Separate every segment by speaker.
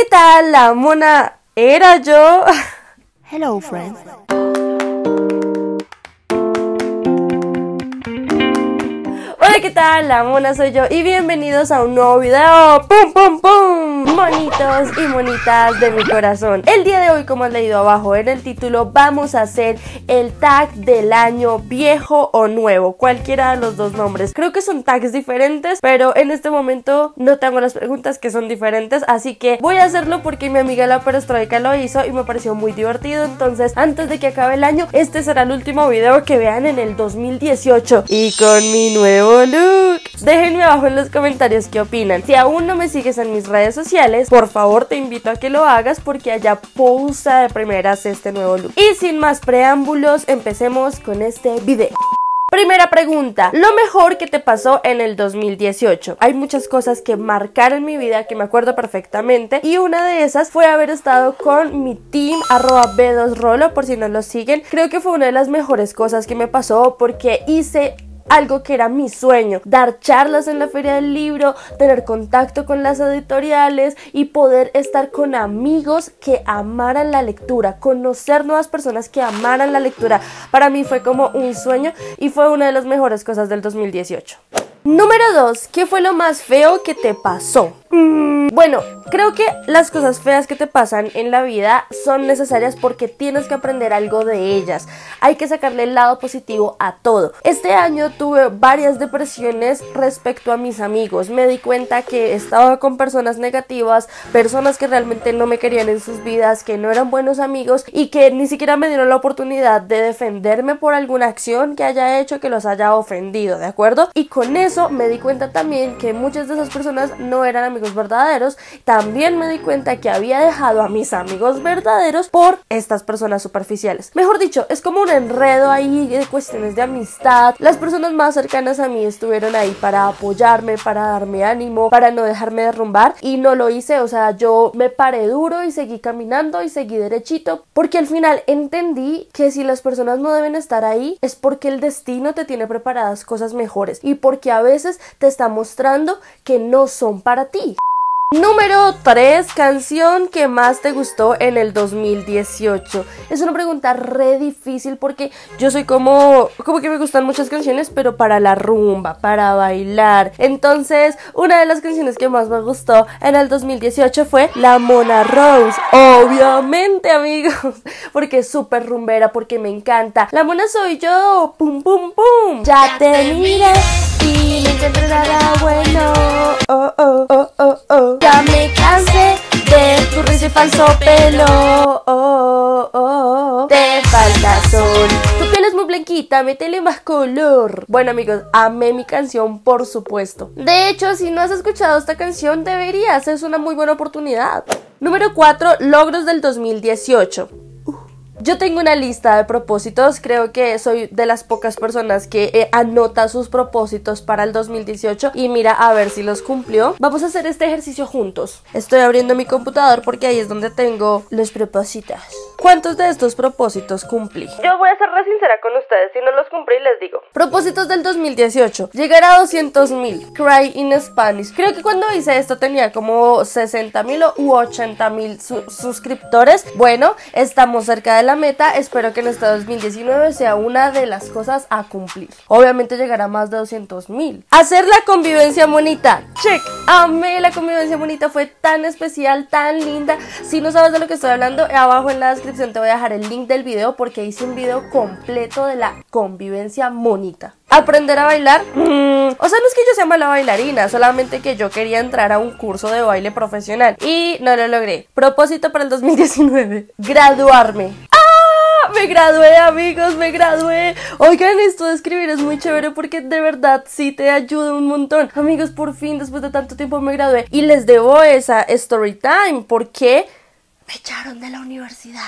Speaker 1: ¿qué tal? La mona era yo. Hello, friends. ¿qué tal? La mona soy yo y bienvenidos a un nuevo video. ¡Pum, pum, pum! Monitos y monitas de mi corazón. El día de hoy, como han leído abajo en el título, vamos a hacer el tag del año viejo o nuevo, cualquiera de los dos nombres. Creo que son tags diferentes, pero en este momento no tengo las preguntas que son diferentes, así que voy a hacerlo porque mi amiga la perestroika lo hizo y me pareció muy divertido. Entonces, antes de que acabe el año, este será el último video que vean en el 2018. Y con mi nuevo look Déjenme abajo en los comentarios qué opinan. Si aún no me sigues en mis redes sociales, por favor te invito a que lo hagas porque allá pausa de primeras este nuevo look. Y sin más preámbulos, empecemos con este video. Primera pregunta, lo mejor que te pasó en el 2018. Hay muchas cosas que marcaron mi vida que me acuerdo perfectamente y una de esas fue haber estado con mi team arroba B2Rolo por si no lo siguen. Creo que fue una de las mejores cosas que me pasó porque hice algo que era mi sueño, dar charlas en la feria del libro, tener contacto con las editoriales y poder estar con amigos que amaran la lectura, conocer nuevas personas que amaran la lectura. Para mí fue como un sueño y fue una de las mejores cosas del 2018. Número 2. ¿Qué fue lo más feo que te pasó? Mm. Bueno, creo que las cosas feas que te pasan en la vida son necesarias porque tienes que aprender algo de ellas. Hay que sacarle el lado positivo a todo. Este año tuve varias depresiones respecto a mis amigos. Me di cuenta que estaba con personas negativas, personas que realmente no me querían en sus vidas, que no eran buenos amigos y que ni siquiera me dieron la oportunidad de defenderme por alguna acción que haya hecho que los haya ofendido, ¿de acuerdo? Y con eso me di cuenta también que muchas de esas personas no eran amigos verdaderos, también me di cuenta que había dejado a mis amigos verdaderos por estas personas superficiales. Mejor dicho, es como un enredo ahí de cuestiones de amistad. Las personas más cercanas a mí estuvieron ahí para apoyarme, para darme ánimo, para no dejarme derrumbar y no lo hice, o sea, yo me paré duro y seguí caminando y seguí derechito porque al final entendí que si las personas no deben estar ahí es porque el destino te tiene preparadas cosas mejores y porque a veces te está mostrando que no son para ti Número 3, canción que más te gustó en el 2018. Es una pregunta re difícil porque yo soy como, como que me gustan muchas canciones, pero para la rumba, para bailar. Entonces, una de las canciones que más me gustó en el 2018 fue La Mona Rose. Obviamente, amigos, porque es súper rumbera, porque me encanta. La Mona soy yo, pum, pum, pum. Ya, te, y bueno. Oh oh, oh, oh, oh, Ya me cansé de tu risa y falso pelo. Oh, oh, Te falta sol. Tu pelo es muy blanquita, métele más color. Bueno, amigos, amé mi canción, por supuesto. De hecho, si no has escuchado esta canción, deberías. Es una muy buena oportunidad. Número 4. Logros del 2018. Yo tengo una lista de propósitos, creo que soy de las pocas personas que eh, anota sus propósitos para el 2018 y mira a ver si los cumplió. Vamos a hacer este ejercicio juntos. Estoy abriendo mi computador porque ahí es donde tengo los propósitos. ¿Cuántos de estos propósitos cumplí? Yo voy a ser re sincera con ustedes, si no los cumplí les digo. Propósitos del 2018, llegar a 200.000, Cry in Spanish. Creo que cuando hice esto tenía como 60.000 u 80.000 mil suscriptores. Bueno, estamos cerca de la meta, espero que en este 2019 sea una de las cosas a cumplir. Obviamente llegará a más de 200.000. Hacer la convivencia bonita, check. Amé la convivencia bonita, fue tan especial, tan linda. Si no sabes de lo que estoy hablando, abajo en las descripción te voy a dejar el link del video porque hice un video completo de la convivencia monita. Aprender a bailar. Mm, o sea, no es que yo sea mala bailarina, solamente que yo quería entrar a un curso de baile profesional y no lo logré. Propósito para el 2019, graduarme ¡Ah! me gradué, amigos, me gradué. Oigan, esto de escribir es muy chévere porque de verdad sí te ayuda un montón. Amigos, por fin, después de tanto tiempo me gradué y les debo esa story time porque me echaron de la universidad.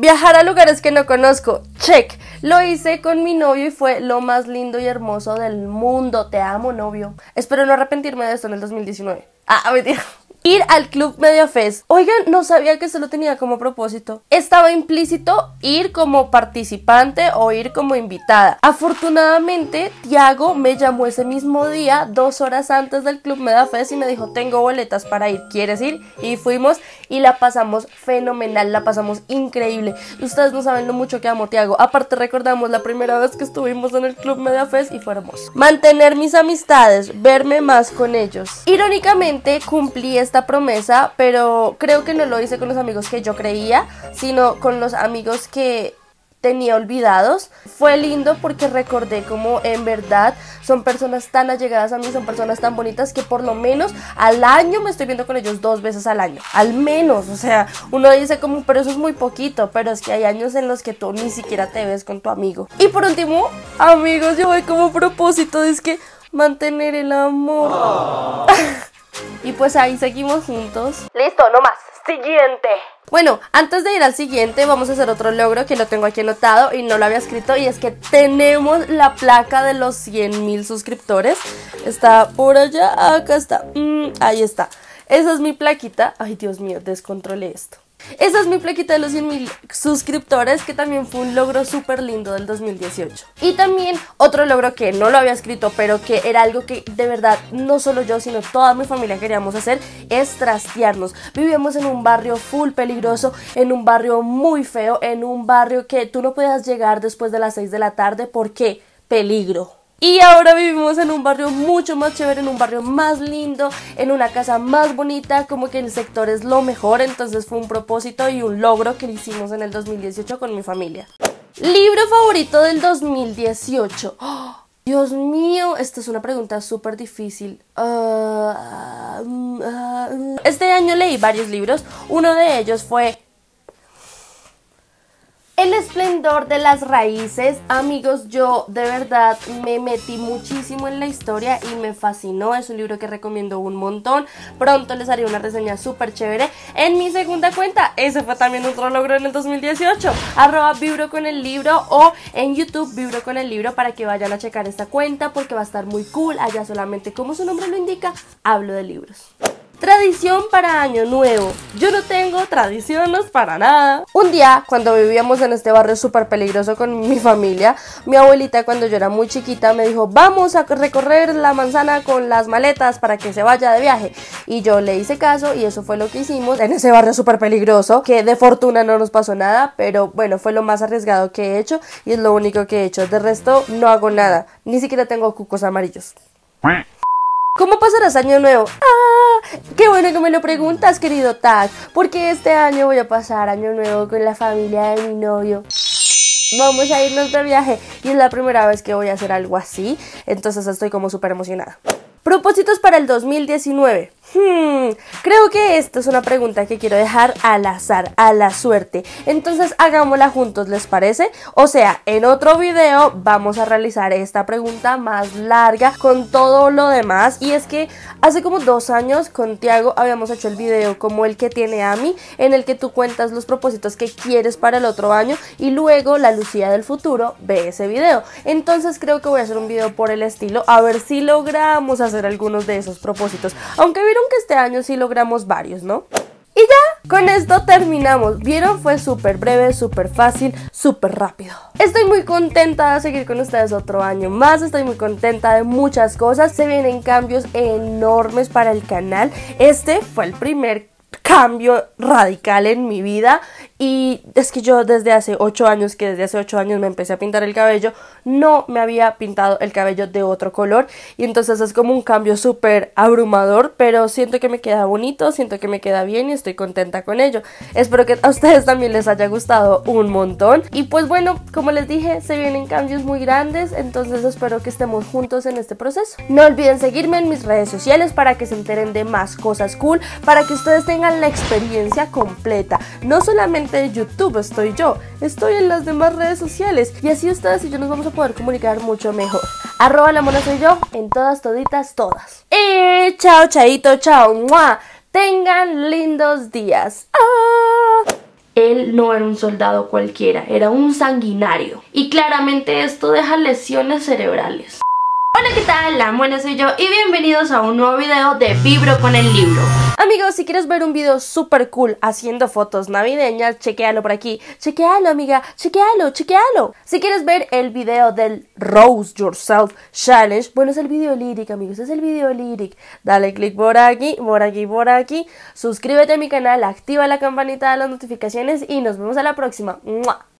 Speaker 1: Viajar a lugares que no conozco, check. Lo hice con mi novio y fue lo más lindo y hermoso del mundo. Te amo, novio. Espero no arrepentirme de esto en el 2019. Ah, mentira. Ir al Club Media Oigan, no sabía que se lo tenía como propósito. Estaba implícito ir como participante o ir como invitada. Afortunadamente, Tiago me llamó ese mismo día, dos horas antes del Club Media y me dijo: Tengo boletas para ir, ¿quieres ir? Y fuimos y la pasamos fenomenal, la pasamos increíble. Ustedes no saben lo mucho que amo Tiago. Aparte recordamos la primera vez que estuvimos en el Club Media y fue Mantener mis amistades, verme más con ellos. Irónicamente cumplí esta promesa, pero creo que no lo hice con los amigos que yo creía, sino con los amigos que tenía olvidados. Fue lindo porque recordé como en verdad son personas tan allegadas a mí, son personas tan bonitas que por lo menos al año me estoy viendo con ellos dos veces al año. Al menos, o sea, uno dice como, pero eso es muy poquito, pero es que hay años en los que tú ni siquiera te ves con tu amigo. Y por último, amigos, yo voy como propósito, es que mantener el amor. Ah. Y pues ahí seguimos juntos. Listo, no más. Siguiente. Bueno, antes de ir al siguiente, vamos a hacer otro logro que lo tengo aquí anotado y no lo había escrito. Y es que tenemos la placa de los 100 mil suscriptores. Está por allá, acá está. Mm, ahí está. Esa es mi plaquita. Ay, Dios mío, descontrolé esto. Esa es mi plaquita de los 100.000 mil suscriptores, que también fue un logro súper lindo del 2018. Y también otro logro que no lo había escrito, pero que era algo que de verdad no solo yo, sino toda mi familia queríamos hacer, es trastearnos. Vivíamos en un barrio full peligroso, en un barrio muy feo, en un barrio que tú no podías llegar después de las 6 de la tarde porque peligro. Y ahora vivimos en un barrio mucho más chévere, en un barrio más lindo, en una casa más bonita, como que el sector es lo mejor, entonces fue un propósito y un logro que hicimos en el 2018 con mi familia. Libro favorito del 2018. Dios mío, esta es una pregunta súper difícil. Ah, ah, ah. este año leí varios libros, uno de ellos fue el esplendor de las raíces, amigos, yo de verdad me metí muchísimo en la historia y me fascinó. Es un libro que recomiendo un montón. Pronto les haré una reseña súper chévere en mi segunda cuenta. Ese fue también otro logro en el 2018. Arroba Vibro con el libro o en YouTube Vibro con el libro para que vayan a checar esta cuenta porque va a estar muy cool. Allá solamente, como su nombre lo indica, hablo de libros. Tradición para Año Nuevo. Yo no tengo tradiciones para nada. Un día, cuando vivíamos en este barrio súper peligroso con mi familia, mi abuelita cuando yo era muy chiquita me dijo, vamos a recorrer la manzana con las maletas para que se vaya de viaje. Y yo le hice caso y eso fue lo que hicimos en ese barrio súper peligroso, que de fortuna no nos pasó nada, pero bueno, fue lo más arriesgado que he hecho y es lo único que he hecho. De resto, no hago nada. Ni siquiera tengo cucos amarillos. ¿Cómo pasarás año nuevo? ¡Ah! Qué bueno que me lo preguntas, querido Tag, porque este año voy a pasar año nuevo con la familia de mi novio. Vamos a irnos de viaje y es la primera vez que voy a hacer algo así, entonces estoy como súper emocionada. Propósitos para el 2019. Hmm, creo que esta es una pregunta que quiero dejar al azar, a la suerte. Entonces hagámosla juntos, ¿les parece? O sea, en otro video vamos a realizar esta pregunta más larga con todo lo demás. Y es que hace como dos años con Tiago habíamos hecho el video como el que tiene Ami, en el que tú cuentas los propósitos que quieres para el otro año y luego la Lucía del futuro ve ese video. Entonces creo que voy a hacer un video por el estilo, a ver si logramos hacer hacer algunos de esos propósitos. Aunque vieron que este año sí logramos varios, ¿no? Y ya, con esto terminamos. Vieron, fue súper breve, súper fácil, súper rápido. Estoy muy contenta de seguir con ustedes otro año más. Estoy muy contenta de muchas cosas. Se vienen cambios enormes para el canal. Este fue el primer cambio radical en mi vida y es que yo desde hace 8 años, que desde hace 8 años me empecé a pintar el cabello, no me había pintado el cabello de otro color. Y entonces es como un cambio súper abrumador, pero siento que me queda bonito, siento que me queda bien y estoy contenta con ello. Espero que a ustedes también les haya gustado un montón. Y pues bueno, como les dije, se vienen cambios muy grandes, entonces espero que estemos juntos en este proceso. No olviden seguirme en mis redes sociales para que se enteren de más cosas cool, para que ustedes tengan la experiencia completa. No solamente de YouTube estoy yo, estoy en las demás redes sociales y así ustedes y yo nos vamos a poder comunicar mucho mejor. Arroba la mona soy yo en todas, toditas, todas. Y chao, chaito, chao, Tengan lindos días. Ah. Él no era un soldado cualquiera, era un sanguinario. Y claramente esto deja lesiones cerebrales. Hola, ¿qué tal? La buena soy yo y bienvenidos a un nuevo video de Vibro con el libro. Amigos, si quieres ver un video super cool haciendo fotos navideñas, chequealo por aquí. Chequealo, amiga, chequealo, chequealo. Si quieres ver el video del Rose Yourself Challenge, bueno, es el video lyric, amigos, es el video lyric. Dale click por aquí, por aquí, por aquí. Suscríbete a mi canal, activa la campanita de las notificaciones y nos vemos a la próxima.